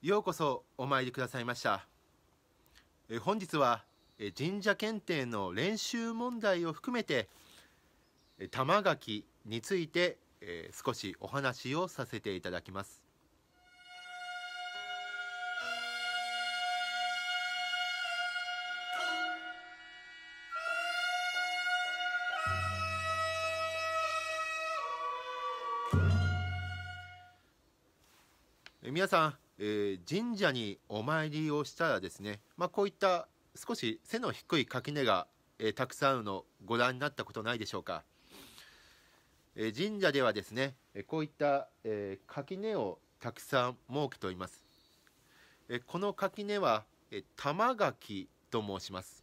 ようこそお参りくださいました本日は神社検定の練習問題を含めて玉垣について少しお話をさせていただきます皆さんえー、神社にお参りをしたらですね、まあ、こういった少し背の低い垣根が、えー、たくさんあるのご覧になったことないでしょうか、えー、神社ではですねこういった、え垣根をたくさん設けております、えこの垣根は、え玉垣と申します、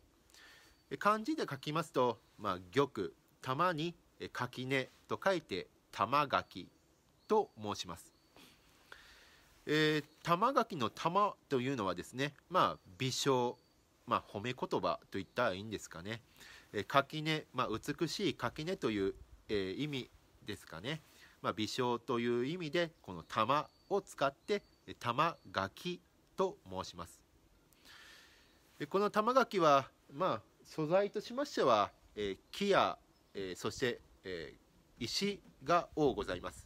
え漢字で書きますと、まあ、玉玉に垣根と書いて玉垣と申しますえー、玉垣の玉というのはですね、まあ、微笑、まあ、褒め言葉といったらいいんですかね。えー、垣根、まあ、美しい垣根という、えー、意味ですかね。まあ、微笑という意味で、この玉を使って、玉垣と申します。でこの玉垣は、まあ、素材としましては、えー、木や、えー、そして、えー、石が多ございます。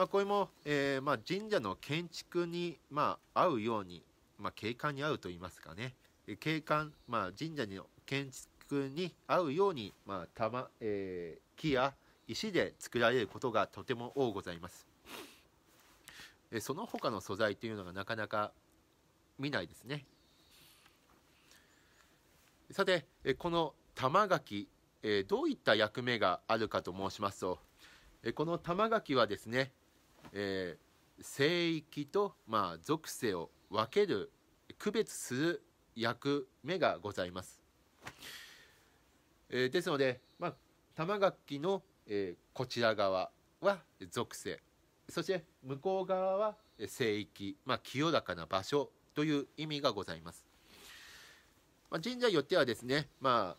まあ、これも、えー、まあ、神社の建築に、まあ、合うように、まあ、景観に合うと言いますかね景観、まあ、神社の建築に合うように、まあたまえー、木や石で作られることがとても多ございます。その他の素材というのがなかなか見ないですね。さて、この玉垣、どういった役目があるかと申しますと、この玉垣はですね、えー、聖域と、まあ、属性を分ける区別する役目がございます。えー、ですので、まあ、玉楽器の、えー、こちら側は属性そして向こう側は聖域、まあ、清らかな場所という意味がございます。まあ、神社によってはですね、ま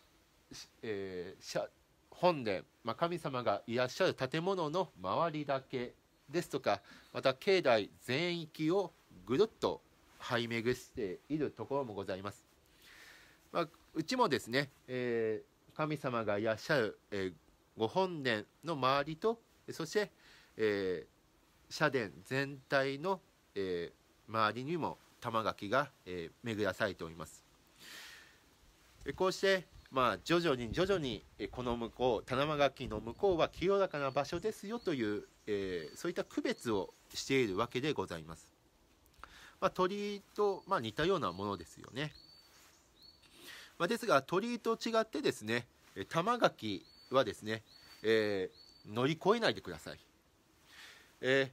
あえー、本殿、まあ、神様がいらっしゃる建物の周りだけですとかまた境内全域をぐるっと這い巡しているところもございます、まあ、うちもですね、えー、神様がいらっしゃる、えー、ご本殿の周りとそして、えー、社殿全体の、え周りにも玉垣が、え巡らされておりますこうしてまあ、徐々に徐々にこの向こう、棚間垣の向こうは清らかな場所ですよというえー、そういった区別をしているわけでございます。まあ、鳥と、まあ、似たようなものですよね。まあ、ですが鳥と違ってですね玉垣はですね、えー、乗り越えないでください。え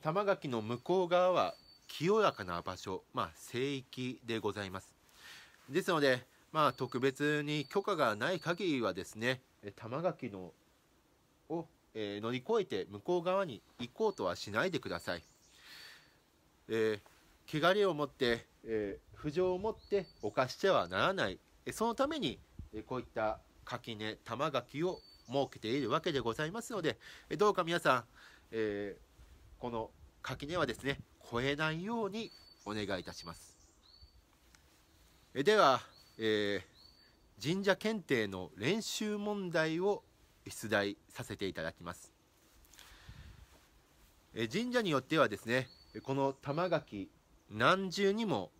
ー、玉垣の向こう側は清らかな場所、まあ、聖域でございます。ですので、まあ、特別に許可がない限りはですね、玉垣のをえー、乗り越えて向こう側に行こうとはしないでください。えー、汚れを持って、えー、不条を持って犯してはならない。そのために、えこういった垣根、玉垣を設けているわけでございますので、えどうか皆さん、えこの垣根はですね、越えないようにお願いいたします。えでは、え神社検定の練習問題を出題させていただきます。え神社によってはですね、この玉垣何重にも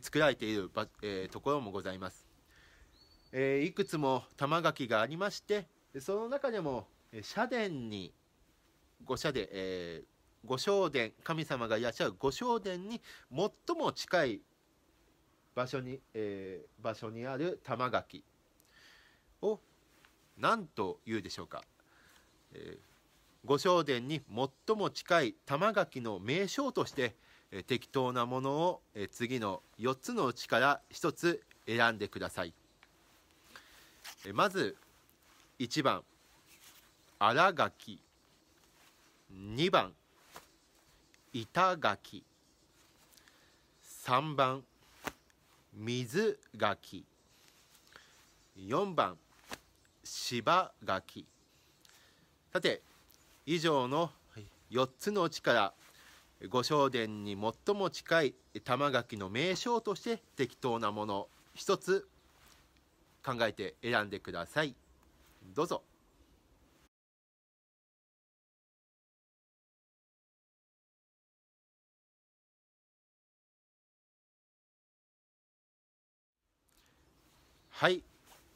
作られている場、えー、ところもございます、えー、いくつも玉垣がありましてその中でも社殿に御社で、えー、御正殿神様がいらっしゃる御正殿に最も近い場所に、え場所にある玉垣を何と言うでしょうか、えー、御正殿に最も近い玉垣の名称として、えー、適当なものを、えー、次の4つのうちから1つ選んでください、えー、まず1番新垣2番板垣3番水垣4番柴垣さて以上の4つの地から御正殿に最も近い玉垣の名称として適当なもの1つ考えて選んでくださいどうぞはい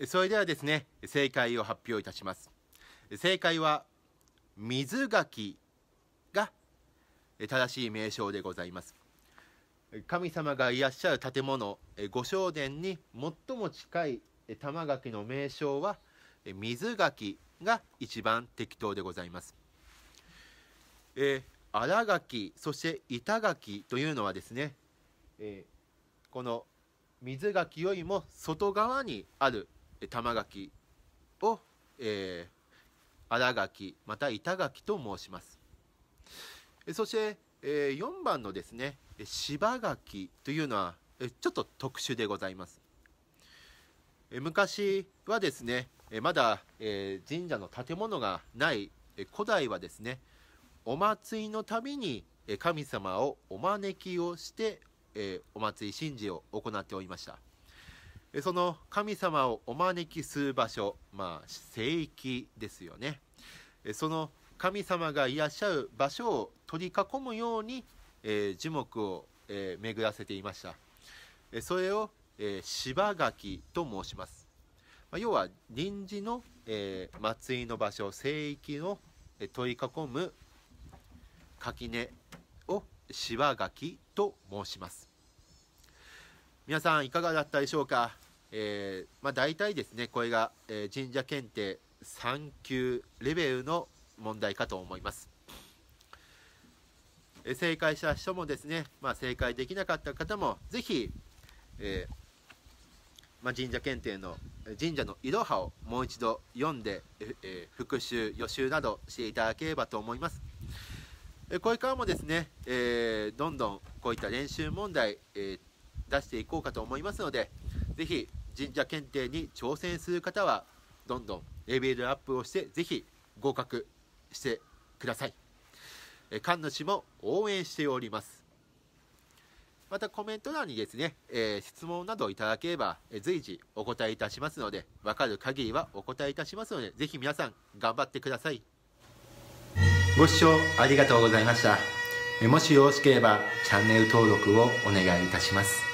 それではですね正解を発表いたします正解は水垣が正しい名称でございます神様がいらっしゃる建物御正殿に最も近い玉垣の名称は水垣が一番適当でございます、えー、新垣そして板垣というのはですね、えー、この水垣よりも外側にある玉垣を、えー、荒垣また板垣と申しますそして、えー、4番のですね芝垣というのはちょっと特殊でございます昔はですねまだ、えー、神社の建物がない古代はですねお祭りのたびに神様をお招きをして、えー、お祭り神事を行っておりましたその神様をお招きする場所、まあ、聖域ですよね。その神様がいらっしゃる場所を取り囲むように、えー、樹木を、えー、巡らせていました。それを、えー、芝垣と申します。まあ、要は臨時の、えー、祭りの場所、聖域を、えー、取り囲む垣根を芝垣と申します。皆さんいかがだったでしょうか、えー、まあ、大体ですねこれが、え神社検定3級レベルの問題かと思います、え正解した人もですね、まあ、正解できなかった方もぜひ、えー、まあ、神社検定の神社のいろはをもう一度読んで、えー、復習予習などしていただければと思います、えこれからもですね、えー、どんどんこういった練習問題、えー出していこうかと思いますので、ぜひ神社検定に挑戦する方は、どんどんレベルアップをして、ぜひ合格してください。神主も応援しております。またコメント欄にですね、えー、質問などいただければ、随時お答えいたしますので、わかる限りはお答えいたしますので、ぜひ皆さん頑張ってください。ご視聴ありがとうございました。もしよろしければチャンネル登録をお願いいたします。